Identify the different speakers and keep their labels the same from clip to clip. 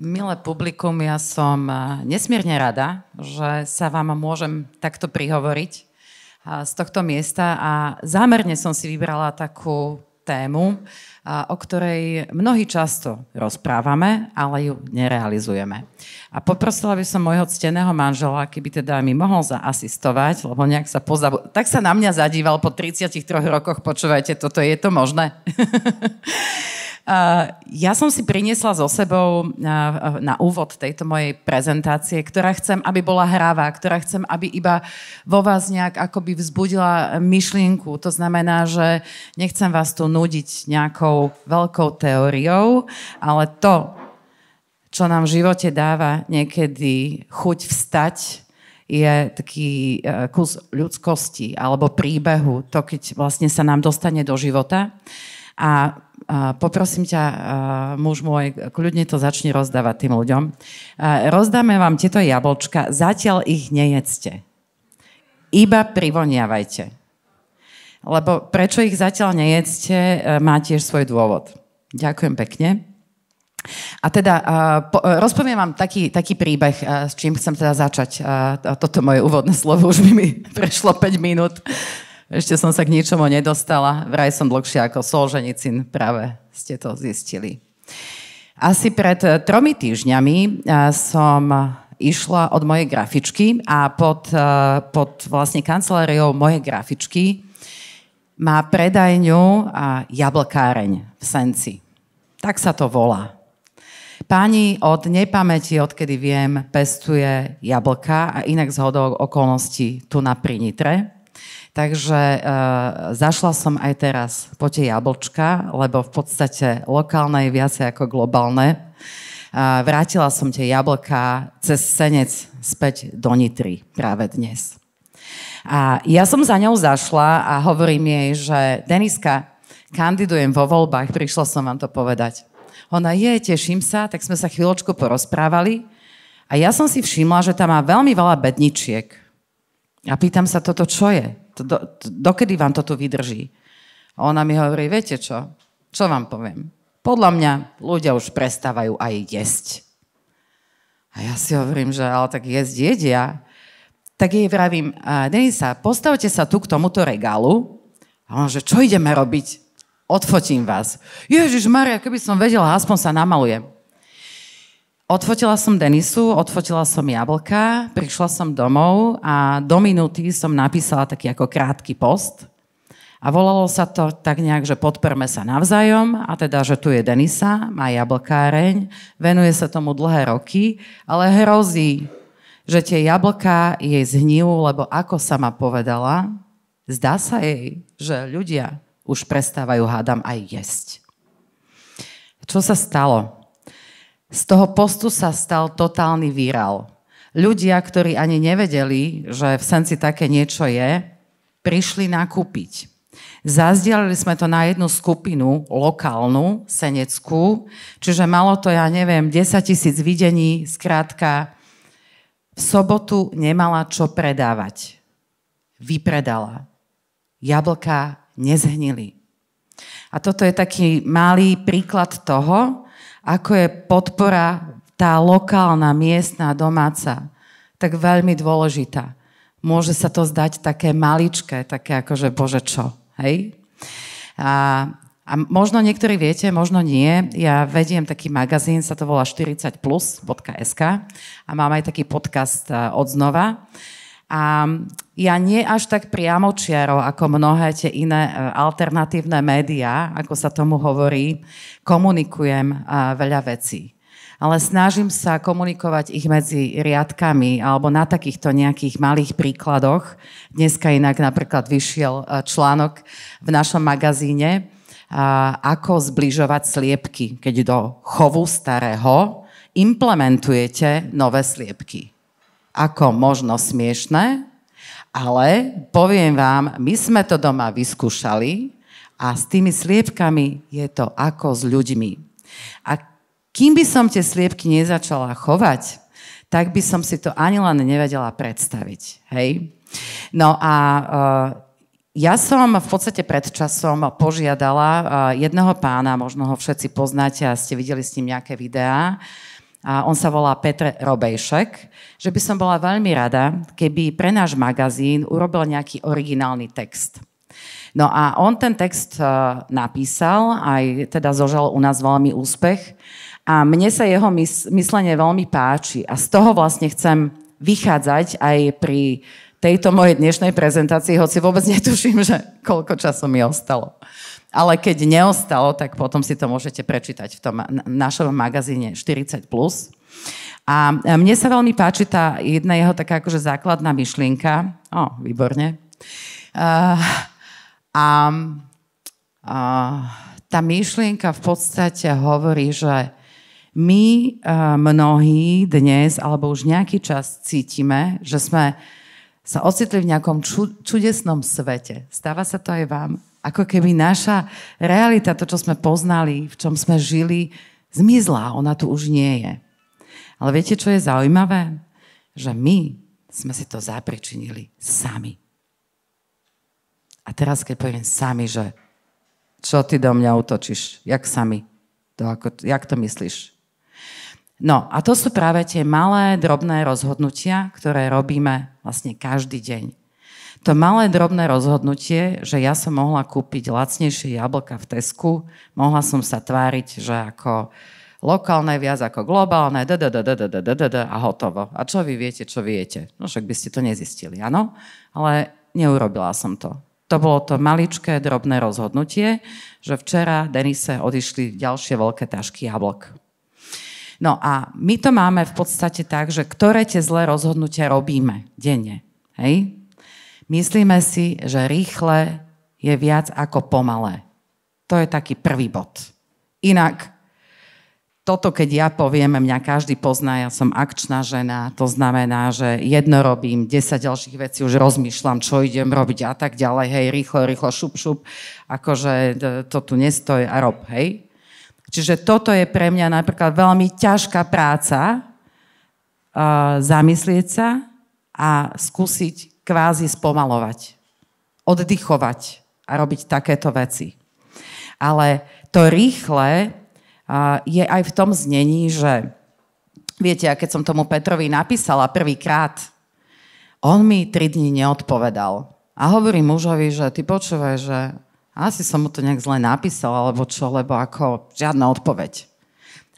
Speaker 1: Milé publikum, ja som eh, nesmierne rada, že sa vám môžem takto prihovoriť eh, z tohto miesta a zámerne som si vybrala takú tému, eh, o ktorej mnohí často rozprávame, ale ju nerealizujeme. A poprosila by som môjho cteného manžela, keby teda mi mohol zaasistovať, lebo nejak sa pozabú, Tak sa na mňa zadíval po 33 rokoch, počúvajte, toto je to možné. Eh, ja som si priniesla so sebou na, eh, eh, na úvod tejto mojej prezentácie, ktorá chcem, aby bola hravá, ktorá chcem, aby iba vo vás nejak akoby vzbudila myšlienku. To znamená, že nechcem vás tu nudiť nejakou veľkou teóriou, ale to, čo nám v živote dáva niekedy chuť vstať, je taký kus ľudskosti alebo príbehu, to keď vlastne sa nám dostane do života. A poprosím ťa, muž môj, kľudne to začni rozdávať tým ľuďom. Rozdáme vám tieto jablčka, zatiaľ ich nejedzte. Iba privoniavajte. Lebo prečo ich zatiaľ nejedzte, e, má tiež svoj dôvod. Ďakujem pekne. A teda uh, po, uh, rozpoviem vám taký, taký príbeh, uh, s čím chcem teda začať. Toto moje úvodné slovo už by mi prešlo 5 minút. Ešte som sa k ničomu nedostala, vraj som dlhšia ako Solženicin, práve ste to zistili. Asi pred tromi týždňami eh, som išla od mojej grafičky a pod, eh, pod vlastne kanceláriou mojej grafičky má predajňu a eh, jablkáreň v Senci. Tak sa to volá. Páni od nepamäti, odkedy viem, pestuje jablka a inak z hodou okolností tu na Prinitre. Takže e, zašla som aj teraz po tie jablčka, lebo v podstate lokálne je viacej ako globálne. E, vrátila som tie jablka cez Senec späť do Nitry práve dnes. A ja som za ňou zašla a hovorím jej, že Deniska, kandidujem vo voľbách, prišla som vám to povedať. Ona je, teším sa, tak sme sa chvíľočku porozprávali a ja som si všimla, že tam má veľmi veľa bedničiek a pýtam sa toto, čo je? Do, dokedy vám toto vydrží? A ona mi hovorí, viete čo? Čo vám poviem? Podľa mňa ľudia už prestávajú aj jesť. A ja si hovorím, že ale tak jesť jedia. Tak jej vravím, Denisa, postavte sa tu k tomuto regálu. A ona, že čo ideme robiť? Odfotím vás. Ježiš Maria, keby som vedela, aspoň sa namalujem. Odfotila som Denisu, odfotila som jablka, prišla som domov a do minúty som napísala taký ako krátky post. A volalo sa to tak nejak, že podprme sa navzájom, a teda, že tu je Denisa, má jablkáreň, venuje sa tomu dlhé roky, ale hrozí, že tie jablka jej zhníjú, lebo ako sama povedala, zdá sa jej, že ľudia už prestávajú, hádam, aj jesť. Čo sa stalo? Z toho postu sa stal totálny virál. Ľudia, ktorí ani nevedeli, že v Senci také niečo je, prišli nakúpiť. Zazdielili sme to na jednu skupinu, lokálnu, seneckú, čiže malo to, ja neviem, 10 tisíc videní, zkrátka v sobotu nemala čo predávať. Vypredala. Jablka nezhnili. A toto je taký malý príklad toho, ako je podpora tá lokálna, miestná, domáca, tak veľmi dôležitá. Môže sa to zdať také maličké, také že akože, bože čo, hej? A, a možno niektorí viete, možno nie. Ja vediem taký magazín, sa to volá 40plus.sk a mám aj taký podcast eh, od znova. A ja nie až tak priamočiaro ako mnohé tie iné e, alternatívne médiá, ako sa tomu hovorí, komunikujem e, veľa vecí ale snažím sa komunikovať ich medzi riadkami alebo na takýchto nejakých malých príkladoch. Dneska inak napríklad vyšiel e, článok v našom magazíne, ako zbližovať sliepky, keď do chovu starého implementujete nové sliepky ako možno smiešné, ale poviem vám, my sme to doma vyskúšali a s tými sliepkami je to ako s ľuďmi. A kým by som tie sliepky nezačala chovať, tak by som si to ani len nevedela predstaviť. Hej? No a uh, ja som v podstate pred časom požiadala e, jedného pána, možno ho všetci poznáte a ste videli s ním nejaké videá, a on sa volá Petr Robejšek, že by som bola veľmi rada, keby pre náš magazín urobil nejaký originálny text. No a on ten text e, napísal, aj teda zožal u nás veľmi úspech a mne sa jeho myslenie veľmi páči a z toho vlastne chcem vychádzať aj pri tejto mojej dnešnej prezentácii, hoci vôbec netuším, že koľko času mi ostalo ale keď neostalo, tak potom si to môžete prečítať v tom našom magazíne 40+. A mne sa veľmi páči tá jedna jeho taká akože základná myšlienka. O, výborne. Uh, a uh, tá myšlienka v podstate hovorí, že my uh, mnohí dnes alebo už nejaký čas cítime, že sme uh, sa ocitli v nejakom ču, čudesnom svete. Stáva sa to aj vám? Ako keby naša realita, to, čo sme poznali, v čom sme žili, zmizla. Ona tu už nie je. Ale viete, čo je zaujímavé? Že my sme si to zapričinili sami. A teraz, keď poviem sami, že čo ty do mňa utočíš? Jak sami? To ako, jak to myslíš? No a to sú práve tie malé, drobné rozhodnutia, ktoré robíme vlastne každý deň. To malé, drobné rozhodnutie, že ja som mohla kúpiť lacnejšie jablka v Tesku, mohla som sa tváriť, že ako lokálne viac ako globálne, da, da, da, da, da, da, da, da, a hotovo. A čo vy viete, čo viete? No však by ste to nezistili, áno? Ale neurobila som to. To bolo to maličké, drobné rozhodnutie, že včera Denise odišli ďalšie veľké tašky jablok. No a my to máme v podstate tak, že ktoré tie zlé rozhodnutia robíme denne. Hej? Myslíme si, že rýchle je viac ako pomalé. To je taký prvý bod. Inak toto, keď ja poviem, mňa každý pozná, ja som akčná žena, to znamená, že jedno robím, 10 ďalších vecí už rozmýšľam, čo idem robiť a tak ďalej, hej, rýchlo, rýchlo, šup, šup, akože e, to tu nestojí a rob, hej. Čiže toto je pre mňa napríklad veľmi ťažká práca, uh, zamyslieť sa a skúsiť kvázi spomalovať, oddychovať a robiť takéto veci. Ale to rýchle uh, je aj v tom znení, že viete, a keď som tomu Petrovi napísala prvýkrát, on mi tri dní neodpovedal. A hovorí mužovi, že ty počúvaj, že asi som mu to nejak zle napísal, alebo čo, lebo ako žiadna odpoveď.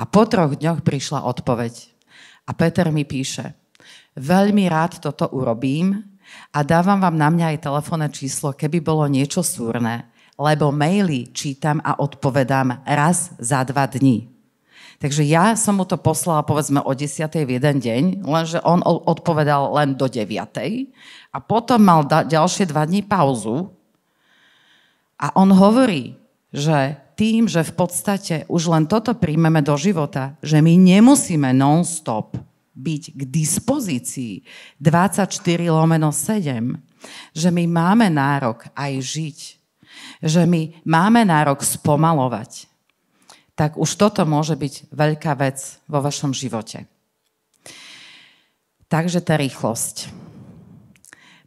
Speaker 1: A po troch dňoch prišla odpoveď. A Peter mi píše, veľmi rád toto urobím a dávam vám na mňa aj telefónne číslo, keby bolo niečo súrne, lebo maily čítam a odpovedám raz za dva dní. Takže ja som mu to poslala povedzme o 10. v jeden deň, lenže on odpovedal len do 9. A potom mal da- ďalšie dva dní pauzu, a on hovorí, že tým, že v podstate už len toto príjmeme do života, že my nemusíme non-stop byť k dispozícii 24 lomeno 7, že my máme nárok aj žiť, že my máme nárok spomalovať, tak už toto môže byť veľká vec vo vašom živote. Takže tá rýchlosť.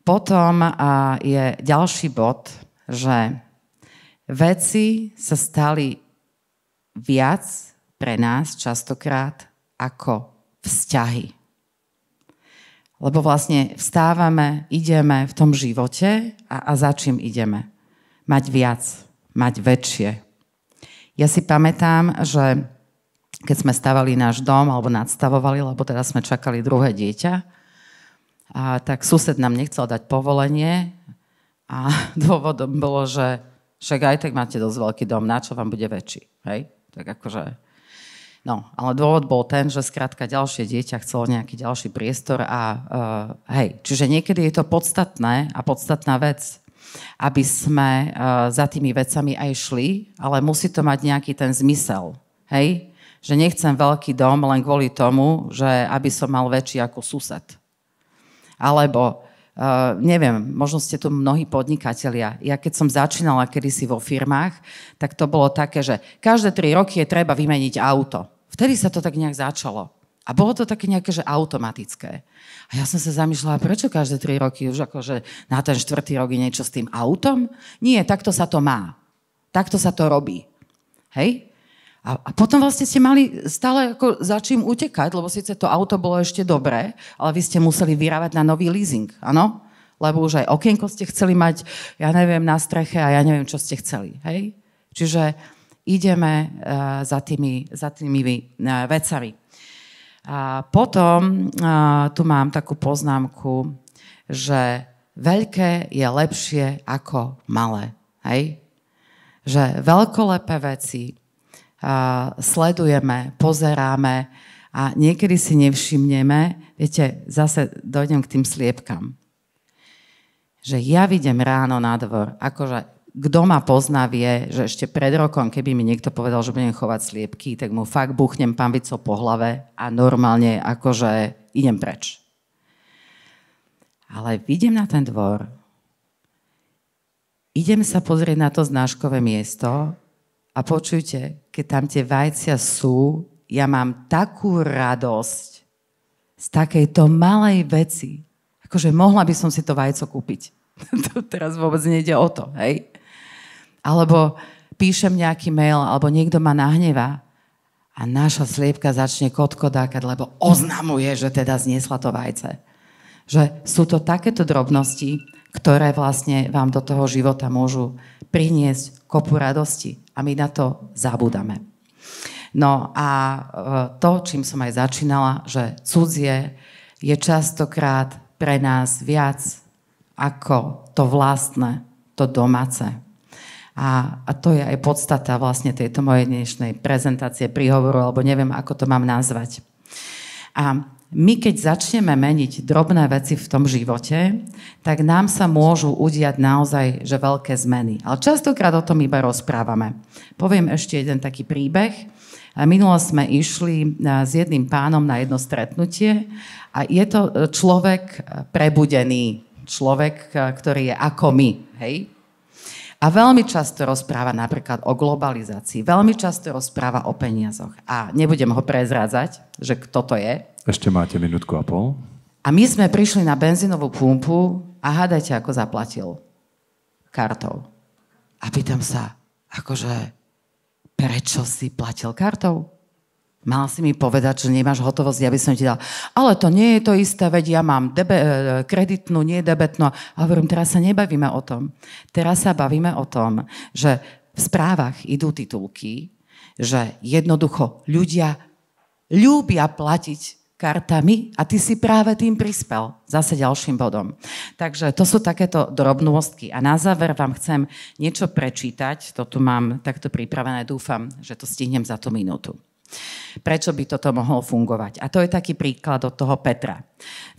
Speaker 1: Potom je ďalší bod, že veci sa stali viac pre nás častokrát ako vzťahy. Lebo vlastne vstávame, ideme v tom živote a, a za čím ideme? Mať viac, mať väčšie. Ja si pamätám, že keď sme stavali náš dom alebo nadstavovali, lebo teda sme čakali druhé dieťa, a tak sused nám nechcel dať povolenie a dôvodom bolo, že však aj tak máte dosť veľký dom, na čo vám bude väčší, hej? Tak akože... No, ale dôvod bol ten, že skrátka ďalšie dieťa chcelo nejaký ďalší priestor a uh, hej, čiže niekedy je to podstatné a podstatná vec, aby sme uh, za tými vecami aj šli, ale musí to mať nejaký ten zmysel, hej? Že nechcem veľký dom len kvôli tomu, že aby som mal väčší ako sused. Alebo Uh, neviem, možno ste tu mnohí podnikatelia. Ja keď som začínala kedysi vo firmách, tak to bolo také, že každé tri roky je treba vymeniť auto. Vtedy sa to tak nejak začalo. A bolo to také nejaké, že automatické. A ja som sa zamýšľala, prečo každé tri roky už akože na ten štvrtý rok je niečo s tým autom? Nie, takto sa to má. Takto sa to robí. Hej? A, a potom vlastne ste mali stále ako za čím utekať, lebo síce to auto bolo ešte dobré, ale vy ste museli vyrábať na nový leasing, áno? Lebo už aj okienko ste chceli mať, ja neviem, na streche a ja neviem, čo ste chceli, hej? Čiže ideme uh, za tými, za tými uh, vecami. A potom uh, tu mám takú poznámku, že veľké je lepšie ako malé, hej? Že veľkolepé veci sledujeme, pozeráme a niekedy si nevšimneme, viete, zase dojdem k tým sliepkam, že ja vidím ráno na dvor, akože kto ma pozná, vie, že ešte pred rokom, keby mi niekto povedal, že budem chovať sliepky, tak mu fakt buchnem pambico po hlave a normálne akože idem preč. Ale idem na ten dvor, idem sa pozrieť na to znáškové miesto a počujte, keď tam tie vajcia sú, ja mám takú radosť z takejto malej veci. Akože mohla by som si to vajco kúpiť. to teraz vôbec nejde o to, hej? Alebo píšem nejaký mail, alebo niekto ma nahnevá a naša sliepka začne kotkodákať, lebo oznamuje, že teda zniesla to vajce. Že sú to takéto drobnosti, ktoré vlastne vám do toho života môžu priniesť kopu radosti a my na to zabudame. No a e, to, čím som aj začínala, že cudzie je častokrát pre nás viac ako to vlastné, to domáce. A, a to je aj podstata vlastne tejto mojej dnešnej prezentácie, príhovoru, alebo neviem, ako to mám nazvať. A my keď začneme meniť drobné veci v tom živote, tak nám sa môžu udiať naozaj že veľké zmeny. Ale častokrát o tom iba rozprávame. Poviem ešte jeden taký príbeh. Minulo sme išli e, s jedným pánom na jedno stretnutie a je to e, človek e, prebudený, človek, ktorý je ako my, hej? A veľmi často rozpráva napríklad o globalizácii, veľmi často rozpráva o peniazoch. A nebudem ho prezrádzať, že kto to je, ešte máte minútku a pol. A my sme prišli na benzínovú pumpu a hádajte, ako zaplatil. Kartou. A pýtam sa, akože, prečo si platil kartou? Mal si mi povedať, že nemáš hotovosť, aby som ti dal. Ale to nie je to isté, veď ja mám debe- e, kreditnú, nie debetnú. A hovorím, teraz sa nebavíme o tom. Teraz sa bavíme o tom, že v správach idú titulky, že jednoducho ľudia ľúbia platiť kartami a ty si práve tým prispel zase ďalším bodom. Takže to sú takéto drobnostky. A na záver vám chcem niečo prečítať. To tu mám takto pripravené. Dúfam, že to stihnem za tú minútu. Prečo by toto mohlo fungovať? A to je taký príklad od toho Petra.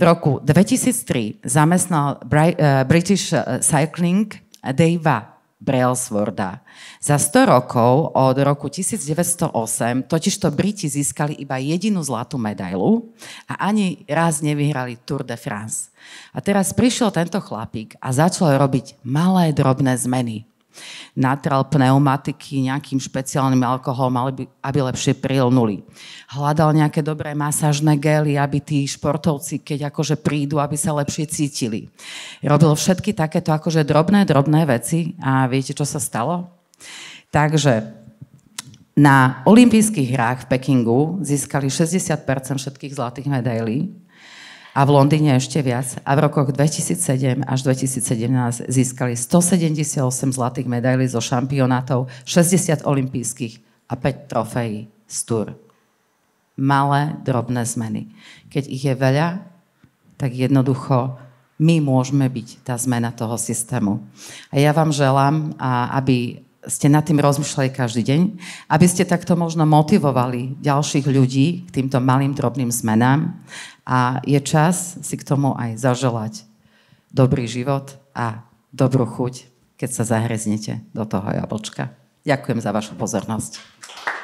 Speaker 1: V roku 2003 zamestnal eh, British eh, Cycling Dave Brailsworda. Za 100 rokov, od roku 1908, totižto Briti získali iba jedinú zlatú medailu a ani raz nevyhrali Tour de France. A teraz prišiel tento chlapík a začal robiť malé drobné zmeny natral pneumatiky nejakým špeciálnym alkoholom, aby lepšie prilnuli. Hľadal nejaké dobré masážne gely, aby tí športovci, keď akože prídu, aby sa lepšie cítili. Robil všetky takéto akože drobné, drobné veci a viete, čo sa stalo? Takže na olympijských hrách v Pekingu získali 60% všetkých zlatých medailí a v Londýne ešte viac. A v rokoch 2007 až 2017 získali 178 zlatých medailí zo šampionátov, 60 olympijských a 5 trofejí z Tour. Malé, drobné zmeny. Keď ich je veľa, tak jednoducho my môžeme byť tá zmena toho systému. A ja vám želám, aby ste nad tým rozmýšľali každý deň, aby ste takto možno motivovali ďalších ľudí k týmto malým drobným zmenám, a je čas si k tomu aj zaželať dobrý život a dobrú chuť, keď sa zahreznete do toho jablčka. Ďakujem za vašu pozornosť.